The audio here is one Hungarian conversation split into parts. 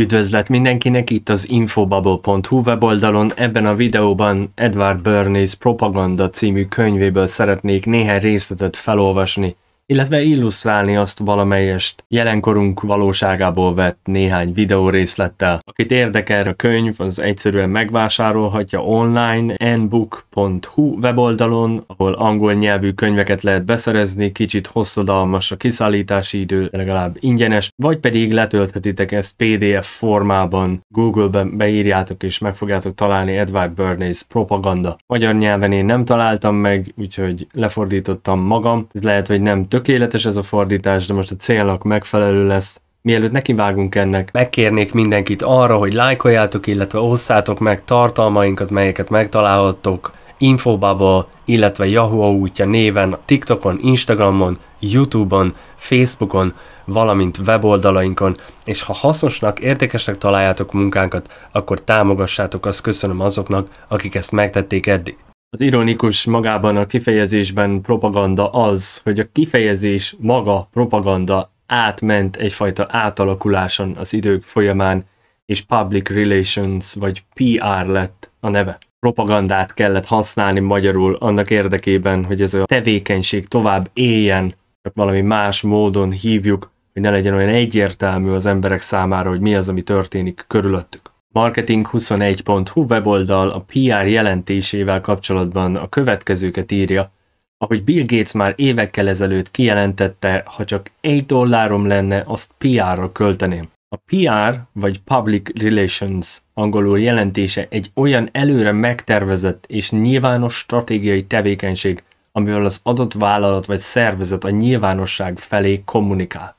Üdvözlet mindenkinek itt az infobubble.hu weboldalon. Ebben a videóban Edward Bernays Propaganda című könyvéből szeretnék néhány részletet felolvasni illetve illusztrálni azt valamelyest jelenkorunk valóságából vett néhány videó részlettel. Akit érdekel a könyv, az egyszerűen megvásárolhatja online nbook.hu weboldalon, ahol angol nyelvű könyveket lehet beszerezni, kicsit hosszadalmas a kiszállítási idő, legalább ingyenes, vagy pedig letölthetitek ezt PDF formában, Google-ben beírjátok és meg fogjátok találni Edward Bernays propaganda. Magyar nyelven én nem találtam meg, úgyhogy lefordítottam magam, ez lehet, hogy nem tökéletes ez a fordítás, de most a célnak megfelelő lesz. Mielőtt vágunk ennek, megkérnék mindenkit arra, hogy lájkoljátok, illetve osszátok meg tartalmainkat, melyeket megtalálhattok Infobubble, illetve Yahoo útja néven, TikTokon, Instagramon, Youtube-on, Facebookon, valamint weboldalainkon, és ha hasznosnak, értékesnek találjátok munkánkat, akkor támogassátok, azt köszönöm azoknak, akik ezt megtették eddig az ironikus magában a kifejezésben propaganda az, hogy a kifejezés maga propaganda átment egyfajta átalakuláson az idők folyamán, és public relations vagy PR lett a neve. Propagandát kellett használni magyarul annak érdekében, hogy ez a tevékenység tovább éljen, csak valami más módon hívjuk, hogy ne legyen olyan egyértelmű az emberek számára, hogy mi az, ami történik körülöttük. Marketing21.hu weboldal a PR jelentésével kapcsolatban a következőket írja, ahogy Bill Gates már évekkel ezelőtt kijelentette, ha csak egy dollárom lenne, azt PR-ra költeném. A PR vagy Public Relations angolul jelentése egy olyan előre megtervezett és nyilvános stratégiai tevékenység, amivel az adott vállalat vagy szervezet a nyilvánosság felé kommunikál.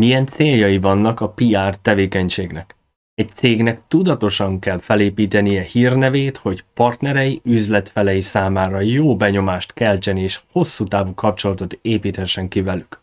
Milyen céljai vannak a PR tevékenységnek? Egy cégnek tudatosan kell felépítenie hírnevét, hogy partnerei, üzletfelei számára jó benyomást keltsen és hosszú távú kapcsolatot építhessen ki velük.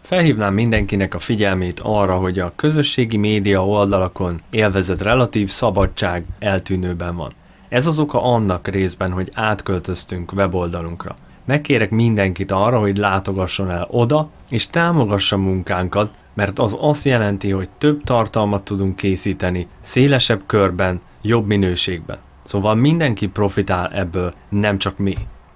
Felhívnám mindenkinek a figyelmét arra, hogy a közösségi média oldalakon élvezett relatív szabadság eltűnőben van. Ez az oka annak részben, hogy átköltöztünk weboldalunkra. Megkérek mindenkit arra, hogy látogasson el oda, és támogassa munkánkat, mert az azt jelenti, hogy több tartalmat tudunk készíteni, szélesebb körben, jobb minőségben. Szóval mindenki profitál ebből, nem csak mi.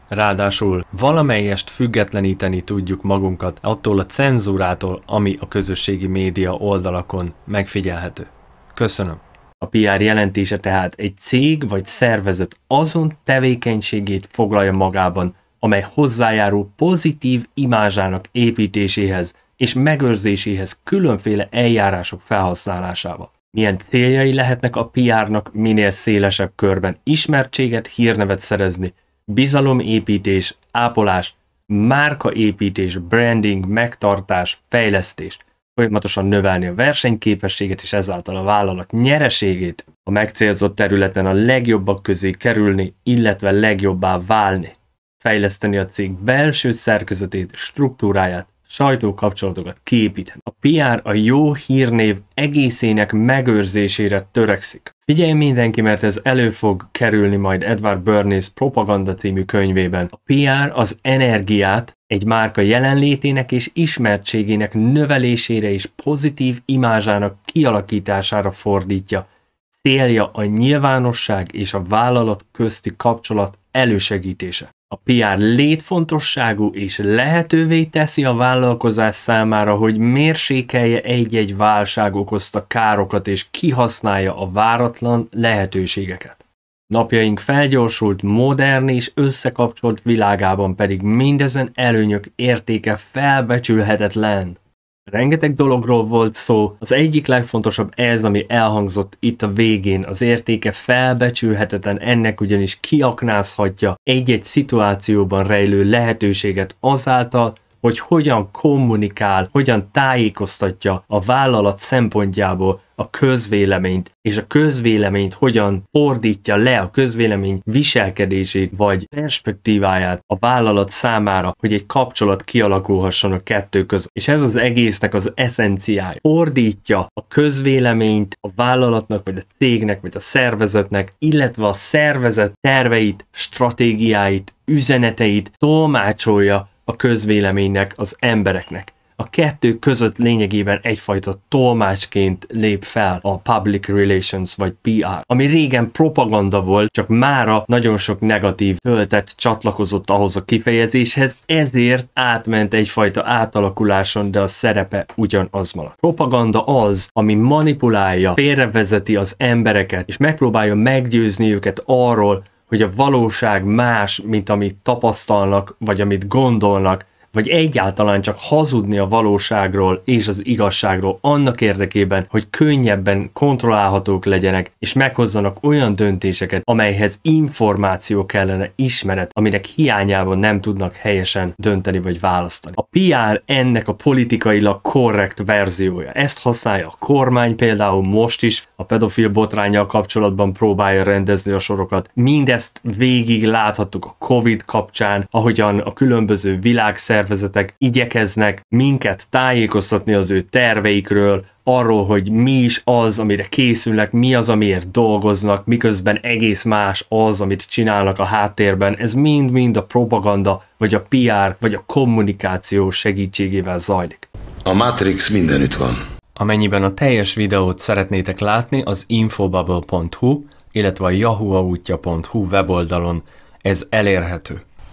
Ráadásul valamelyest függetleníteni tudjuk magunkat attól a cenzúrától, ami a közösségi média oldalakon megfigyelhető. Köszönöm. A PR jelentése tehát egy cég vagy szervezet azon tevékenységét foglalja magában, amely hozzájárul pozitív imázsának építéséhez, és megőrzéséhez különféle eljárások felhasználásával. Milyen céljai lehetnek a PR-nak minél szélesebb körben? Ismertséget, hírnevet szerezni, bizalomépítés, ápolás, márkaépítés, branding, megtartás, fejlesztés. Folyamatosan növelni a versenyképességet és ezáltal a vállalat nyereségét a megcélzott területen a legjobbak közé kerülni, illetve legjobbá válni. Fejleszteni a cég belső szerkezetét, struktúráját, sajtókapcsolatokat képíthet. A PR a jó hírnév egészének megőrzésére törekszik. Figyelj mindenki, mert ez elő fog kerülni majd Edward Bernays Propaganda című könyvében. A PR az energiát egy márka jelenlétének és ismertségének növelésére és pozitív imázsának kialakítására fordítja. Célja a nyilvánosság és a vállalat közti kapcsolat elősegítése. A PR létfontosságú és lehetővé teszi a vállalkozás számára, hogy mérsékelje egy-egy válság okozta károkat és kihasználja a váratlan lehetőségeket. Napjaink felgyorsult, modern és összekapcsolt világában pedig mindezen előnyök értéke felbecsülhetetlen. Rengeteg dologról volt szó. Az egyik legfontosabb ez, ami elhangzott itt a végén. Az értéke felbecsülhetetlen, ennek ugyanis kiaknázhatja egy-egy szituációban rejlő lehetőséget azáltal, hogy hogyan kommunikál, hogyan tájékoztatja a vállalat szempontjából a közvéleményt, és a közvéleményt hogyan fordítja le a közvélemény viselkedését vagy perspektíváját a vállalat számára, hogy egy kapcsolat kialakulhasson a kettő között. És ez az egésznek az eszenciája. Fordítja a közvéleményt a vállalatnak, vagy a cégnek, vagy a szervezetnek, illetve a szervezet terveit, stratégiáit, üzeneteit tolmácsolja a közvéleménynek, az embereknek. A kettő között lényegében egyfajta tolmácsként lép fel a public relations vagy PR, ami régen propaganda volt, csak mára nagyon sok negatív töltet csatlakozott ahhoz a kifejezéshez, ezért átment egyfajta átalakuláson, de a szerepe ugyanaz maradt. Propaganda az, ami manipulálja, félrevezeti az embereket, és megpróbálja meggyőzni őket arról, hogy a valóság más, mint amit tapasztalnak, vagy amit gondolnak, vagy egyáltalán csak hazudni a valóságról és az igazságról annak érdekében, hogy könnyebben kontrollálhatók legyenek, és meghozzanak olyan döntéseket, amelyhez információ kellene ismeret, aminek hiányában nem tudnak helyesen dönteni vagy választani. A PR ennek a politikailag korrekt verziója. Ezt használja a kormány például most is, a pedofil botrányjal kapcsolatban próbálja rendezni a sorokat. Mindezt végig láthattuk a Covid kapcsán, ahogyan a különböző világszer szervezetek igyekeznek minket tájékoztatni az ő terveikről, arról, hogy mi is az, amire készülnek, mi az, amiért dolgoznak, miközben egész más az, amit csinálnak a háttérben. Ez mind-mind a propaganda, vagy a PR, vagy a kommunikáció segítségével zajlik. A Matrix mindenütt van. Amennyiben a teljes videót szeretnétek látni, az infobubble.hu, illetve a yahooautja.hu weboldalon ez elérhető.